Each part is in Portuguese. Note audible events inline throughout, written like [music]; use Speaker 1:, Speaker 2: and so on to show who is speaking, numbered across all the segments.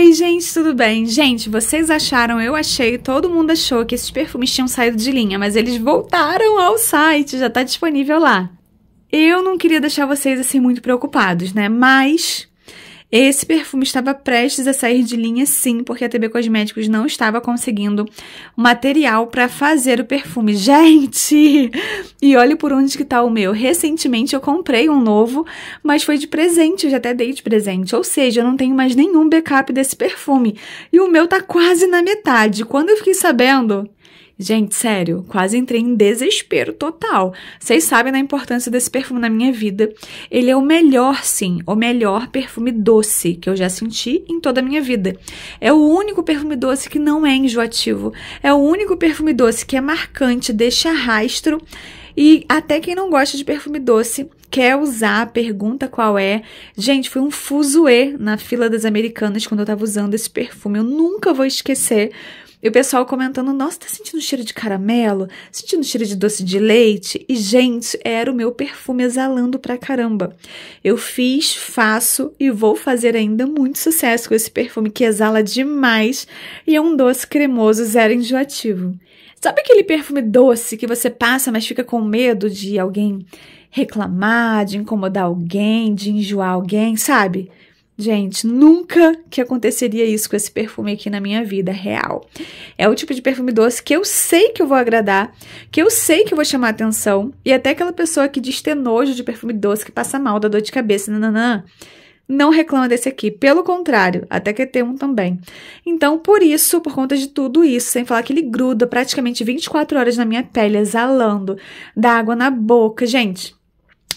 Speaker 1: Oi, gente, tudo bem? Gente, vocês acharam, eu achei, todo mundo achou que esses perfumes tinham saído de linha, mas eles voltaram ao site, já tá disponível lá. Eu não queria deixar vocês assim muito preocupados, né? Mas esse perfume estava prestes a sair de linha, sim, porque a TB Cosméticos não estava conseguindo material para fazer o perfume. Gente! [laughs] E olhe por onde que tá o meu. Recentemente eu comprei um novo, mas foi de presente, eu já até dei de presente. Ou seja, eu não tenho mais nenhum backup desse perfume. E o meu tá quase na metade. Quando eu fiquei sabendo, Gente, sério, quase entrei em desespero total. Vocês sabem da importância desse perfume na minha vida. Ele é o melhor, sim, o melhor perfume doce que eu já senti em toda a minha vida. É o único perfume doce que não é enjoativo. É o único perfume doce que é marcante, deixa rastro. E até quem não gosta de perfume doce quer usar, pergunta qual é. Gente, foi um fuzuê na fila das americanas quando eu tava usando esse perfume. Eu nunca vou esquecer e o pessoal comentando: nossa, tá sentindo cheiro de caramelo? Sentindo cheiro de doce de leite? E, gente, era o meu perfume exalando pra caramba. Eu fiz, faço e vou fazer ainda muito sucesso com esse perfume que exala demais e é um doce cremoso zero enjoativo. Sabe aquele perfume doce que você passa, mas fica com medo de alguém reclamar, de incomodar alguém, de enjoar alguém, sabe? Gente, nunca que aconteceria isso com esse perfume aqui na minha vida real. É o tipo de perfume doce que eu sei que eu vou agradar, que eu sei que eu vou chamar atenção, e até aquela pessoa que diz ter nojo de perfume doce, que passa mal, dá dor de cabeça, nananã, não reclama desse aqui. Pelo contrário, até quer é ter um também. Então, por isso, por conta de tudo isso, sem falar que ele gruda praticamente 24 horas na minha pele, exalando, dá água na boca. Gente,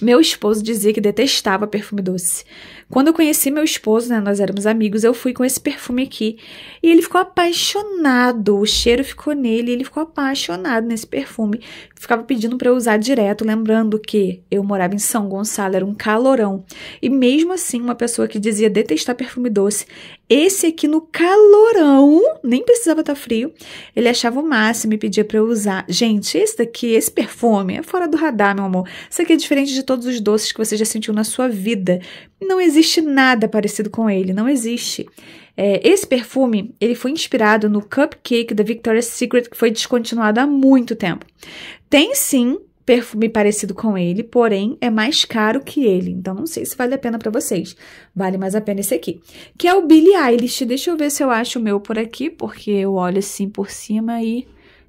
Speaker 1: meu esposo dizia que detestava perfume doce. Quando eu conheci meu esposo, né, nós éramos amigos, eu fui com esse perfume aqui e ele ficou apaixonado. O cheiro ficou nele, ele ficou apaixonado nesse perfume. Ficava pedindo para eu usar direto, lembrando que eu morava em São Gonçalo, era um calorão. E mesmo assim, uma pessoa que dizia detestar perfume doce, esse aqui no calorão, nem precisava estar tá frio, ele achava o máximo e pedia para eu usar. Gente, esse daqui, esse perfume, é fora do radar, meu amor. Isso aqui é diferente de todos os doces que você já sentiu na sua vida. Não existe nada parecido com ele, não existe. É, esse perfume, ele foi inspirado no Cupcake da Victoria's Secret, que foi descontinuado há muito tempo. Tem sim perfume parecido com ele, porém é mais caro que ele. Então não sei se vale a pena para vocês. Vale mais a pena esse aqui, que é o Billie Eilish. Deixa eu ver se eu acho o meu por aqui, porque eu olho assim por cima e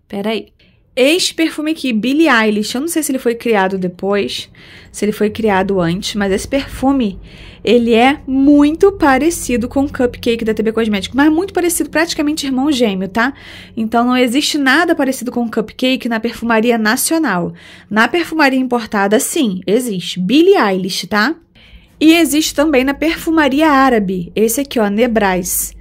Speaker 1: peraí. Este perfume aqui, Billie Eilish, eu não sei se ele foi criado depois, se ele foi criado antes, mas esse perfume, ele é muito parecido com o Cupcake da TB Cosméticos, mas muito parecido, praticamente irmão gêmeo, tá? Então não existe nada parecido com o Cupcake na perfumaria nacional. Na perfumaria importada, sim, existe. Billie Eilish, tá? E existe também na perfumaria árabe, esse aqui, ó, Nebrais.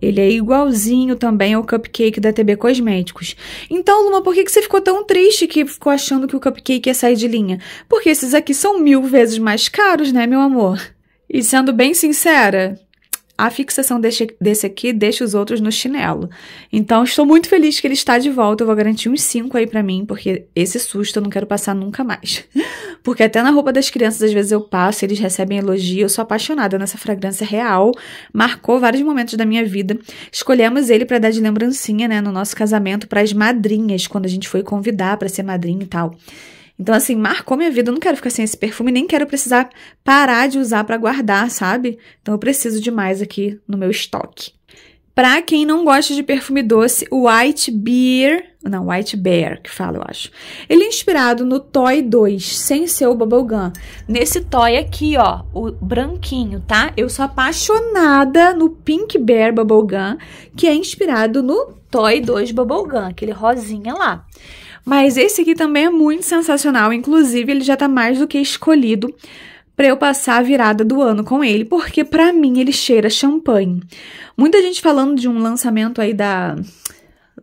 Speaker 1: Ele é igualzinho também ao cupcake da TB Cosméticos. Então, Luma, por que, você ficou tão triste que ficou achando que o cupcake ia sair de linha? Porque esses aqui são mil vezes mais caros, né, meu amor? E sendo bem sincera, a fixação desse, desse aqui deixa os outros no chinelo. Então, estou muito feliz que ele está de volta. Eu vou garantir uns 5 aí para mim, porque esse susto eu não quero passar nunca mais. Porque até na roupa das crianças, às vezes eu passo, eles recebem elogio. Eu sou apaixonada nessa fragrância real. Marcou vários momentos da minha vida. Escolhemos ele para dar de lembrancinha, né, no nosso casamento para as madrinhas, quando a gente foi convidar para ser madrinha e tal. Então, assim, marcou minha vida. Eu não quero ficar sem esse perfume, nem quero precisar parar de usar para guardar, sabe? Então, eu preciso de mais aqui no meu estoque. Para quem não gosta de perfume doce, o White Beer, não, White Bear, que fala, eu acho. Ele é inspirado no Toy 2, sem ser o Bubblegum. Nesse Toy aqui, ó, o branquinho, tá? Eu sou apaixonada no Pink Bear Bubblegum, que é inspirado no Toy 2 Bubblegum, aquele rosinha lá. Mas esse aqui também é muito sensacional, inclusive ele já tá mais do que escolhido para eu passar a virada do ano com ele, porque para mim ele cheira champanhe. Muita gente falando de um lançamento aí da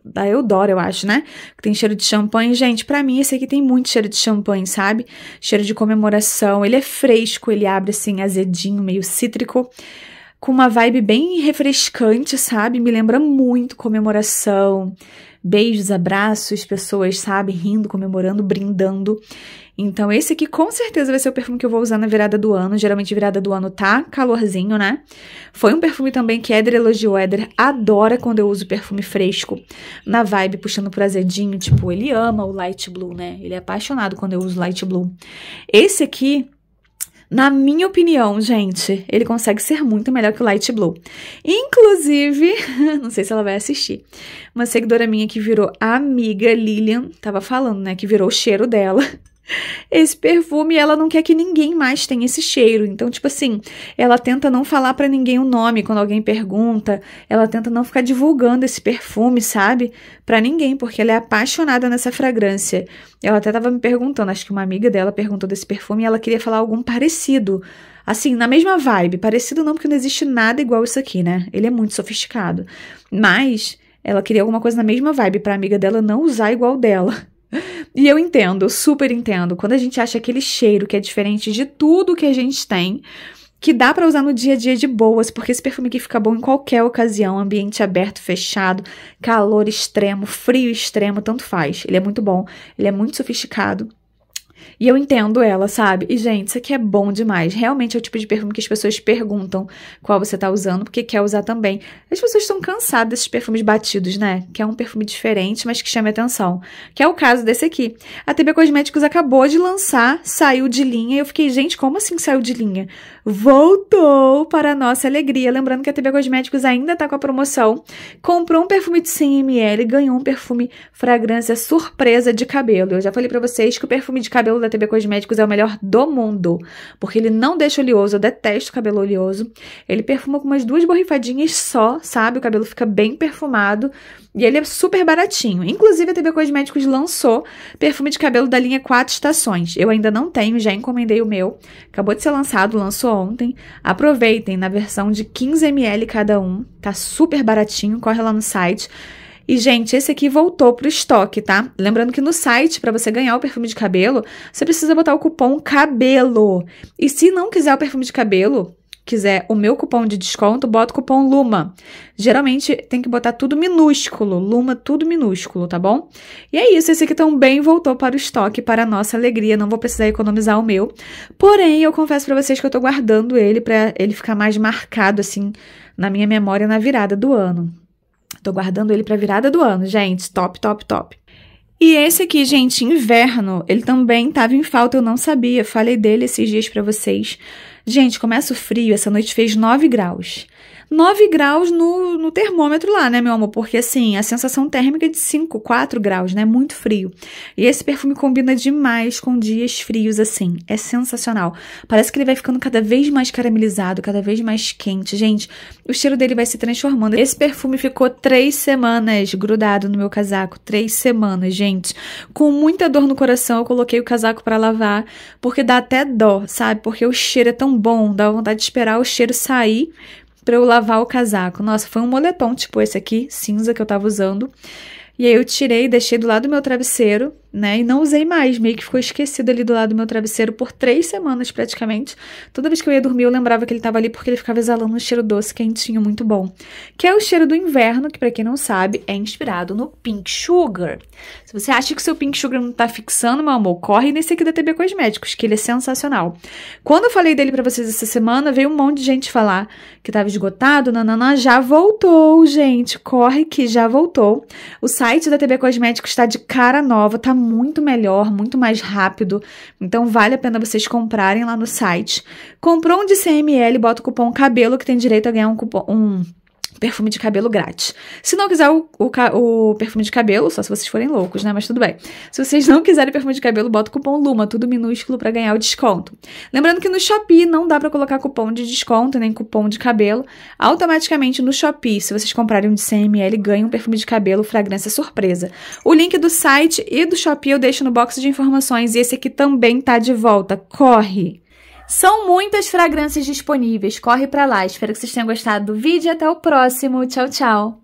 Speaker 1: da Eudora, eu acho, né? Que tem cheiro de champanhe. Gente, para mim esse aqui tem muito cheiro de champanhe, sabe? Cheiro de comemoração. Ele é fresco, ele abre assim azedinho, meio cítrico, com uma vibe bem refrescante, sabe? Me lembra muito comemoração, beijos, abraços, pessoas, sabe, rindo, comemorando, brindando. Então, esse aqui com certeza vai ser o perfume que eu vou usar na virada do ano. Geralmente, virada do ano tá calorzinho, né? Foi um perfume também que Éder elogiou. Éder adora quando eu uso perfume fresco, na vibe, puxando pro azedinho. Tipo, ele ama o light blue, né? Ele é apaixonado quando eu uso light blue. Esse aqui na minha opinião, gente, ele consegue ser muito melhor que o Light Blue. Inclusive, [laughs] não sei se ela vai assistir, uma seguidora minha que virou amiga Lilian, tava falando, né, que virou o cheiro dela esse perfume e ela não quer que ninguém mais tenha esse cheiro. Então, tipo assim, ela tenta não falar para ninguém o nome quando alguém pergunta, ela tenta não ficar divulgando esse perfume, sabe? Para ninguém, porque ela é apaixonada nessa fragrância. Ela até tava me perguntando, acho que uma amiga dela perguntou desse perfume e ela queria falar algum parecido. Assim, na mesma vibe, parecido não, porque não existe nada igual isso aqui, né? Ele é muito sofisticado. Mas ela queria alguma coisa na mesma vibe para amiga dela não usar igual dela. E eu entendo, eu super entendo, quando a gente acha aquele cheiro que é diferente de tudo que a gente tem, que dá para usar no dia a dia de boas, porque esse perfume aqui fica bom em qualquer ocasião, ambiente aberto, fechado, calor extremo, frio extremo, tanto faz. Ele é muito bom, ele é muito sofisticado. E eu entendo ela, sabe? E, gente, isso aqui é bom demais. Realmente é o tipo de perfume que as pessoas perguntam qual você tá usando, porque quer usar também. As pessoas estão cansadas desses perfumes batidos, né? que é um perfume diferente, mas que chame atenção. Que é o caso desse aqui. A TB Cosméticos acabou de lançar, saiu de linha, e eu fiquei, gente, como assim saiu de linha? voltou para a nossa alegria. Lembrando que a TV Cosméticos ainda está com a promoção. Comprou um perfume de 100ml e ganhou um perfume fragrância surpresa de cabelo. Eu já falei para vocês que o perfume de cabelo da TV Cosméticos é o melhor do mundo, porque ele não deixa oleoso, eu detesto cabelo oleoso. Ele perfuma com umas duas borrifadinhas só, sabe? O cabelo fica bem perfumado e ele é super baratinho. Inclusive, a TV Cosméticos lançou perfume de cabelo da linha Quatro Estações. Eu ainda não tenho, já encomendei o meu. Acabou de ser lançado, lançou ontem. Aproveitem na versão de 15ml cada um. Tá super baratinho, corre lá no site. E, gente, esse aqui voltou pro estoque, tá? Lembrando que no site, para você ganhar o perfume de cabelo, você precisa botar o cupom CABELO. E se não quiser o perfume de cabelo, quiser o meu cupom de desconto, bota o cupom LUMA. Geralmente tem que botar tudo minúsculo, LUMA tudo minúsculo, tá bom? E é isso, esse aqui também voltou para o estoque, para a nossa alegria, não vou precisar economizar o meu. Porém, eu confesso para vocês que eu tô guardando ele para ele ficar mais marcado assim na minha memória na virada do ano. Tô guardando ele para virada do ano, gente, top, top, top. E esse aqui, gente, inverno, ele também estava em falta, eu não sabia. Falei dele esses dias para vocês. Gente, começa o frio, essa noite fez 9 graus. 9 graus no, no termômetro lá, né, meu amor? Porque assim, a sensação térmica é de 5, 4 graus, né? Muito frio. E esse perfume combina demais com dias frios, assim. É sensacional. Parece que ele vai ficando cada vez mais caramelizado, cada vez mais quente. Gente, o cheiro dele vai se transformando. Esse perfume ficou três semanas grudado no meu casaco. Três semanas, gente. Com muita dor no coração, eu coloquei o casaco para lavar, porque dá até dó, sabe? Porque o cheiro é tão bom, dá vontade de esperar o cheiro sair para eu lavar o casaco. Nossa, foi um moletom, tipo esse aqui, cinza que eu tava usando. E aí eu tirei, deixei do lado do meu travesseiro, né? E não usei mais, meio que ficou esquecido ali do lado do meu travesseiro por três semanas praticamente. Toda vez que eu ia dormir, eu lembrava que ele estava ali porque ele ficava exalando um cheiro doce, quentinho, muito bom. Que é o cheiro do inverno, que para quem não sabe, é inspirado no Pink Sugar. Se você acha que seu Pink Sugar não tá fixando, meu amor, corre nesse aqui da TB Cosméticos, que ele é sensacional. Quando eu falei dele para vocês essa semana, veio um monte de gente falar que tava esgotado, nanana, já voltou, gente, corre que já voltou. O site da TB Cosméticos está de cara nova, tá muito melhor, muito mais rápido. Então vale a pena vocês comprarem lá no site. Comprou um de CML, bota o cupom CABELO que tem direito a ganhar um cupom um perfume de cabelo grátis. Se não quiser o, o, o, perfume de cabelo, só se vocês forem loucos, né? Mas tudo bem. Se vocês não quiserem perfume de cabelo, bota o cupom LUMA, tudo minúsculo, para ganhar o desconto. Lembrando que no Shopee não dá para colocar cupom de desconto, nem cupom de cabelo. Automaticamente no Shopee, se vocês comprarem um de 100ml, ganham um perfume de cabelo fragrância surpresa. O link do site e do Shopee eu deixo no box de informações e esse aqui também tá de volta. Corre! São muitas fragrâncias disponíveis. Corre para lá. Espero que vocês tenham gostado do vídeo. Até o próximo. Tchau, tchau.